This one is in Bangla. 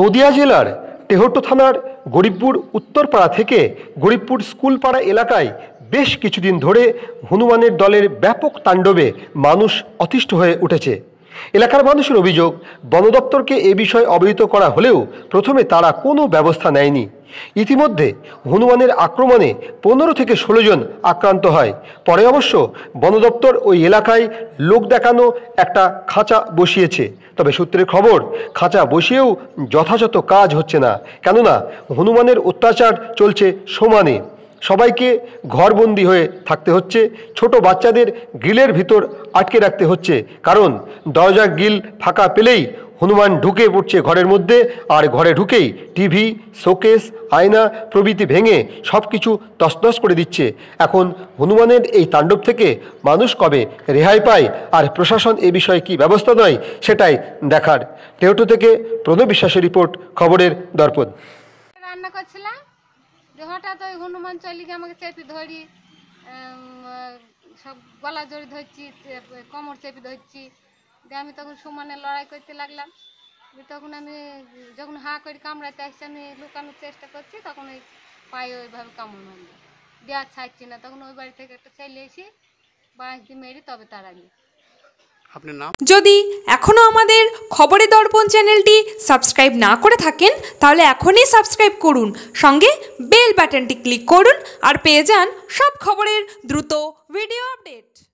নদিয়া জেলার টেহট্ট থানার গরিবপুর উত্তরপাড়া থেকে গরিবপুর স্কুলপাড়া এলাকায় বেশ কিছুদিন ধরে হনুমানের দলের ব্যাপক তাণ্ডবে মানুষ অতিষ্ঠ হয়ে উঠেছে এলাকার মানুষের অভিযোগ বন দপ্তরকে এ বিষয়ে অবহিত করা হলেও প্রথমে তারা কোনো ব্যবস্থা নেয়নি ইতিমধ্যে হনুমানের আক্রমণে পনেরো থেকে ষোলো জন আক্রান্ত হয় পরে অবশ্য বনদপ্তর ওই এলাকায় লোক দেখানো একটা খাঁচা বসিয়েছে তবে সূত্রের খবর খাঁচা বসিয়েও যথাযথ কাজ হচ্ছে না কেননা হনুমানের অত্যাচার চলছে সমানে সবাইকে ঘরবন্দি হয়ে থাকতে হচ্ছে ছোট বাচ্চাদের গ্রিলের ভিতর আটকে রাখতে হচ্ছে কারণ দরজা গ্রিল ফাঁকা পেলেই হনুমান ঢুকে পড়ছে ঘরের মধ্যে আর ঘরে ঢুকেই টিভি শোকেস আয়না প্রভৃতি ভেঙে সব কিছু তসতস করে দিচ্ছে এখন হনুমানের এই তাণ্ডব থেকে মানুষ কবে রেহাই পায় আর প্রশাসন এ বিষয়ে কি ব্যবস্থা নয় সেটাই দেখার টেউটো থেকে প্রণব বিশ্বাসের রিপোর্ট খবরের দর্পণ সব গলা জড়ি ধরছি চেপে ধরছি দিয়ে আমি তখন সমানে লড়াই করতে লাগলাম তখন আমি যখন হা করে কামড়াতে আসছি আমি লুকানোর চেষ্টা করছি তখন ওই পায়ে ওইভাবে কামড় মারল দিয়ে আর ছাড়ছি না তখন ওই বাড়ি থেকে একটা ছেলে এসে বাঁশ দিয়ে মেরে তবে তাড়ালি আপনার যদি এখনও আমাদের খবরে দর্পণ চ্যানেলটি সাবস্ক্রাইব না করে থাকেন তাহলে এখনই সাবস্ক্রাইব করুন সঙ্গে বেল বাটনটি ক্লিক করুন আর পেয়ে যান সব খবরের দ্রুত ভিডিও আপডেট